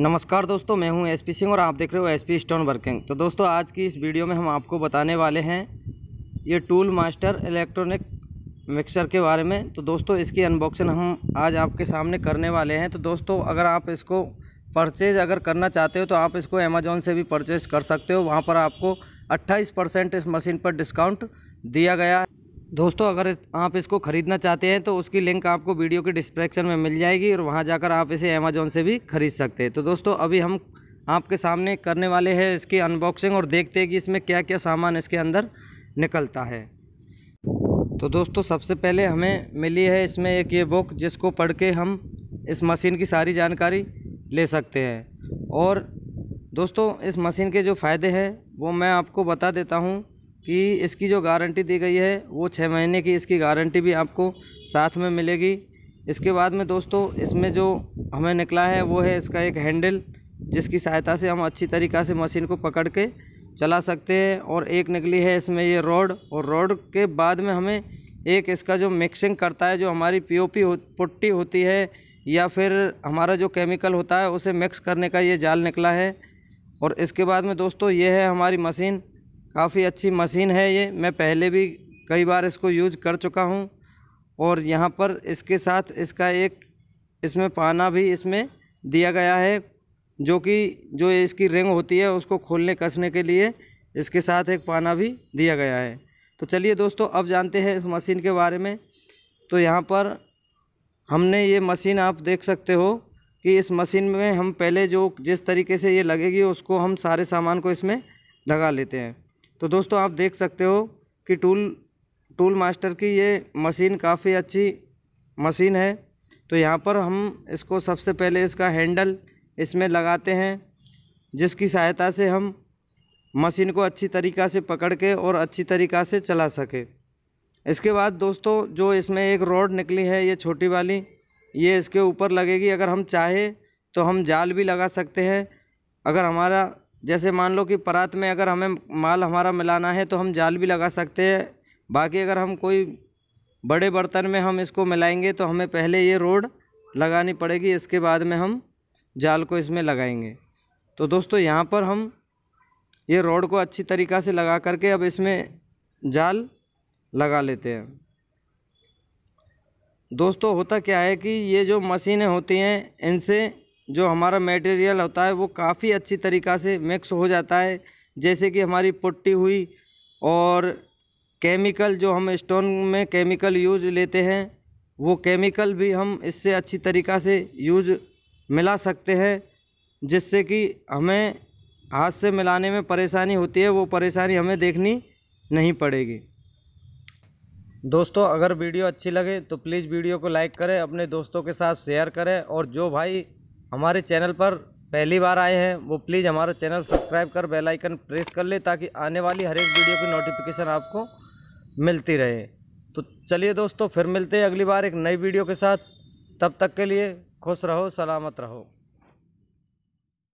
नमस्कार दोस्तों मैं हूं एसपी सिंह और आप देख रहे हो एसपी स्टोन वर्किंग तो दोस्तों आज की इस वीडियो में हम आपको बताने वाले हैं ये टूल मास्टर इलेक्ट्रॉनिक मिक्सर के बारे में तो दोस्तों इसकी अनबॉक्सिंग हम आज आपके सामने करने वाले हैं तो दोस्तों अगर आप इसको परचेज अगर करना चाहते हो तो आप इसको अमेज़ोन से भी परचेज कर सकते हो वहाँ पर आपको अट्ठाईस परसेंट इस मशीन पर डिस्काउंट दिया गया दोस्तों अगर आप इसको ख़रीदना चाहते हैं तो उसकी लिंक आपको वीडियो के डिस्क्रिप्शन में मिल जाएगी और वहाँ जाकर आप इसे अमेजोन से भी ख़रीद सकते हैं तो दोस्तों अभी हम आपके सामने करने वाले हैं इसकी अनबॉक्सिंग और देखते हैं कि इसमें क्या क्या सामान इसके अंदर निकलता है तो दोस्तों सबसे पहले हमें मिली है इसमें एक ये बुक जिसको पढ़ के हम इस मशीन की सारी जानकारी ले सकते हैं और दोस्तों इस मशीन के जो फ़ायदे हैं वो मैं आपको बता देता हूँ कि इसकी जो गारंटी दी गई है वो छः महीने की इसकी गारंटी भी आपको साथ में मिलेगी इसके बाद में दोस्तों इसमें जो हमें निकला है वो है इसका एक हैंडल जिसकी सहायता से हम अच्छी तरीक़ा से मशीन को पकड़ के चला सकते हैं और एक निकली है इसमें ये रोड और रोड के बाद में हमें एक इसका जो मिक्सिंग करता है जो हमारी पीओपी हो पुट्टी होती है या फिर हमारा जो केमिकल होता है उसे मिक्स करने का ये जाल निकला है और इसके बाद में दोस्तों ये है हमारी मशीन काफ़ी अच्छी मशीन है ये मैं पहले भी कई बार इसको यूज कर चुका हूँ और यहाँ पर इसके साथ इसका एक इसमें पाना भी इसमें दिया गया है जो कि जो इसकी रिंग होती है उसको खोलने कसने के लिए इसके साथ एक पाना भी दिया गया है तो चलिए दोस्तों अब जानते हैं इस मशीन के बारे में तो यहाँ पर हमने ये मशीन आप देख सकते हो कि इस मशीन में हम पहले जो जिस तरीके से ये लगेगी उसको हम सारे सामान को इसमें लगा लेते हैं तो दोस्तों आप देख सकते हो कि टूल टूल मास्टर की ये मशीन काफ़ी अच्छी मशीन है तो यहाँ पर हम इसको सबसे पहले इसका हैंडल इसमें लगाते हैं जिसकी सहायता से हम मशीन को अच्छी तरीक़ा से पकड़ के और अच्छी तरीक़ा से चला सके इसके बाद दोस्तों जो इसमें एक रोड निकली है ये छोटी वाली ये इसके ऊपर लगेगी अगर हम चाहे तो हम जाल भी लगा सकते हैं अगर हमारा जैसे मान लो कि परात में अगर हमें माल हमारा मिलाना है तो हम जाल भी लगा सकते हैं बाकी अगर हम कोई बड़े बर्तन में हम इसको मिलाएंगे तो हमें पहले ये रोड लगानी पड़ेगी इसके बाद में हम जाल को इसमें लगाएंगे तो दोस्तों यहाँ पर हम ये रोड को अच्छी तरीक़ा से लगा करके अब इसमें जाल लगा लेते हैं दोस्तों होता क्या है कि ये जो मशीनें होती हैं इनसे जो हमारा मटेरियल होता है वो काफ़ी अच्छी तरीक़ा से मिक्स हो जाता है जैसे कि हमारी पुट्टी हुई और केमिकल जो हम स्टोन में केमिकल यूज लेते हैं वो केमिकल भी हम इससे अच्छी तरीक़ा से यूज मिला सकते हैं जिससे कि हमें हाथ से मिलाने में परेशानी होती है वो परेशानी हमें देखनी नहीं पड़ेगी दोस्तों अगर वीडियो अच्छी लगे तो प्लीज़ वीडियो को लाइक करें अपने दोस्तों के साथ शेयर करें और जो भाई हमारे चैनल पर पहली बार आए हैं वो प्लीज़ हमारा चैनल सब्सक्राइब कर बेल आइकन प्रेस कर ले ताकि आने वाली हर एक वीडियो की नोटिफिकेशन आपको मिलती रहे तो चलिए दोस्तों फिर मिलते हैं अगली बार एक नई वीडियो के साथ तब तक के लिए खुश रहो सलामत रहो